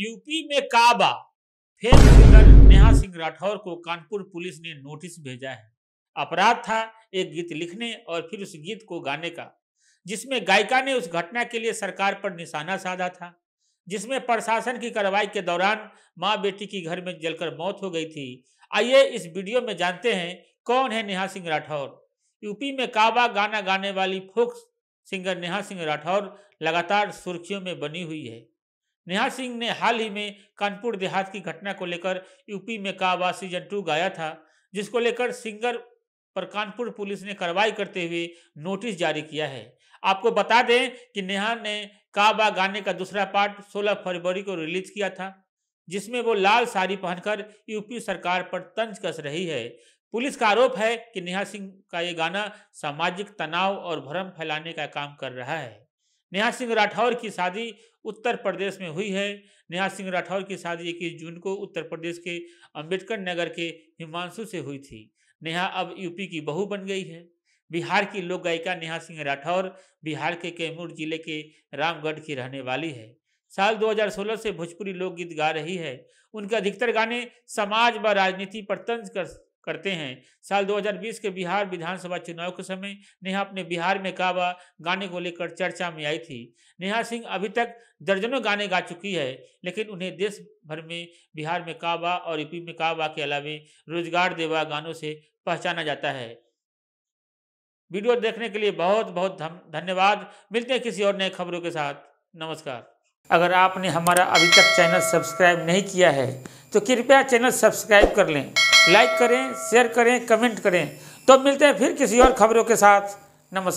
UP में काबा fame singer Neha Singh Rathore को कानपुर पुलिस ने नोटिस भेजा है अपराध था एक गीत लिखने और फिर उस गीत को गाने का जिसमें गायिका ने उस घटना के लिए सरकार पर निशाना साधा था जिसमें प्रशासन की कार्रवाई के दौरान माँ बेटी की घर में जलकर मौत हो गई थी आइए इस वीडियो में जानते हैं कौन है नेहा सिंह राठौर यूपी में काबा गाना गाने वाली फोक सिंगर नेहा सिंह राठौर लगातार सुर्खियों में बनी हुई है नेहा सिंह ने हाल ही में कानपुर देहात की घटना को लेकर यूपी में काबा सीजन टू गाया था जिसको लेकर सिंगर पर कानपुर पुलिस ने कार्रवाई करते हुए नोटिस जारी किया है आपको बता दें कि नेहा ने काबा गाने का दूसरा पार्ट 16 फरवरी को रिलीज किया था जिसमें वो लाल साड़ी पहनकर यूपी सरकार पर तंज कस रही है पुलिस का आरोप है कि नेहा सिंह का ये गाना सामाजिक तनाव और भ्रम फैलाने का काम कर रहा है नेहा सिंह राठौर की शादी उत्तर प्रदेश में हुई है नेहा सिंह राठौर की शादी इक्कीस जून को उत्तर प्रदेश के अंबेडकर नगर के हिमांशु से हुई थी नेहा अब यूपी की बहू बन गई है बिहार की लोक गायिका नेहा सिंह राठौर बिहार के कैमूर जिले के रामगढ़ की रहने वाली है साल 2016 से भोजपुरी लोकगीत गा रही है उनके अधिकतर गाने समाज व राजनीति पर तंज कर करते हैं साल 2020 के बिहार विधानसभा चुनाव के समय नेहा अपने बिहार में काबा गाने को लेकर चर्चा में आई थी नेहा सिंह अभी तक दर्जनों गाने गा चुकी है लेकिन उन्हें देश भर में बिहार में काबा और यूपी में काबा के अलावे रोजगार देवा गानों से पहचाना जाता है वीडियो देखने के लिए बहुत बहुत धन्यवाद मिलते हैं किसी और नए खबरों के साथ नमस्कार अगर आपने हमारा अभी तक चैनल सब्सक्राइब नहीं किया है तो कृपया चैनल सब्सक्राइब कर लें लाइक करें शेयर करें कमेंट करें तो मिलते हैं फिर किसी और खबरों के साथ नमस्कार